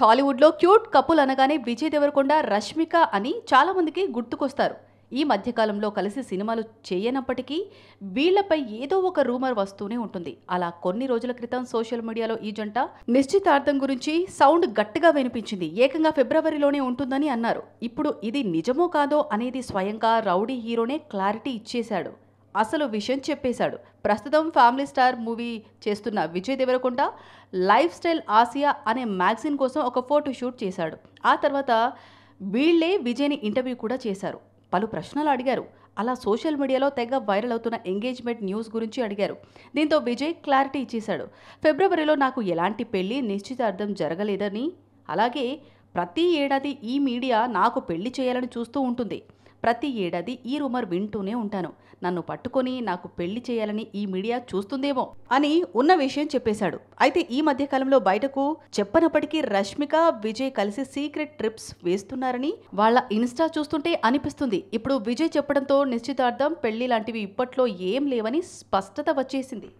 టాలీవుడ్లో cute couple అనగానే విజయ్ దేవరకొండ రష్మిక అని చాలామందికి గుర్తుకొస్తారు ఈ మధ్యకాలంలో కలిసి సినిమాలు చేయనప్పటికీ వీళ్లపై ఏదో ఒక రూమర్ వస్తూనే ఉంటుంది అలా కొన్ని రోజుల క్రితం సోషల్ మీడియాలో ఈ జంట నిశ్చితార్థం గురించి సౌండ్ గట్టిగా వినిపించింది ఏకంగా ఫిబ్రవరిలోనే ఉంటుందని అన్నారు ఇప్పుడు ఇది నిజమో కాదో అనేది స్వయంగా రౌడీ హీరోనే క్లారిటీ ఇచ్చేశాడు అసలు విషయం చెప్పేశాడు ప్రస్తుతం ఫ్యామిలీ స్టార్ మూవీ చేస్తున్న Vijay Deverakonda lifestyle Asia అనే మ్యాగ్జిన్ కోసం ఒక ఫోటో షూట్ చేశాడు ఆ తర్వాత వీళ్లే విజయ్ని ఇంటర్వ్యూ కూడా చేశారు పలు ప్రశ్నలు అడిగారు అలా సోషల్ మీడియాలో తెగ వైరల్ అవుతున్న ఎంగేజ్మెంట్ న్యూస్ గురించి అడిగారు దీంతో విజయ్ క్లారిటీ ఇచ్చేశాడు ఫిబ్రవరిలో నాకు ఎలాంటి పెళ్లి నిశ్చితార్థం జరగలేదని అలాగే ప్రతి ఏడాది ఈ మీడియా నాకు పెళ్లి చేయాలని చూస్తూ ఉంటుంది ప్రతి ఏడాది ఈ రూమర్ వింటూనే ఉంటాను నన్ను పట్టుకొని నాకు పెళ్లి చేయాలని ఈ మీడియా చూస్తుందేమో అని ఉన్న విషయం చెప్పేశాడు అయితే ఈ మధ్యకాలంలో బయటకు చెప్పనప్పటికీ రష్మిక విజయ్ కలిసి సీక్రెట్ ట్రిప్స్ వేస్తున్నారని వాళ్ళ ఇన్స్టా చూస్తుంటే అనిపిస్తుంది ఇప్పుడు విజయ్ చెప్పడంతో నిశ్చితార్థం పెళ్లి లాంటివి ఇప్పట్లో ఏం లేవని స్పష్టత వచ్చేసింది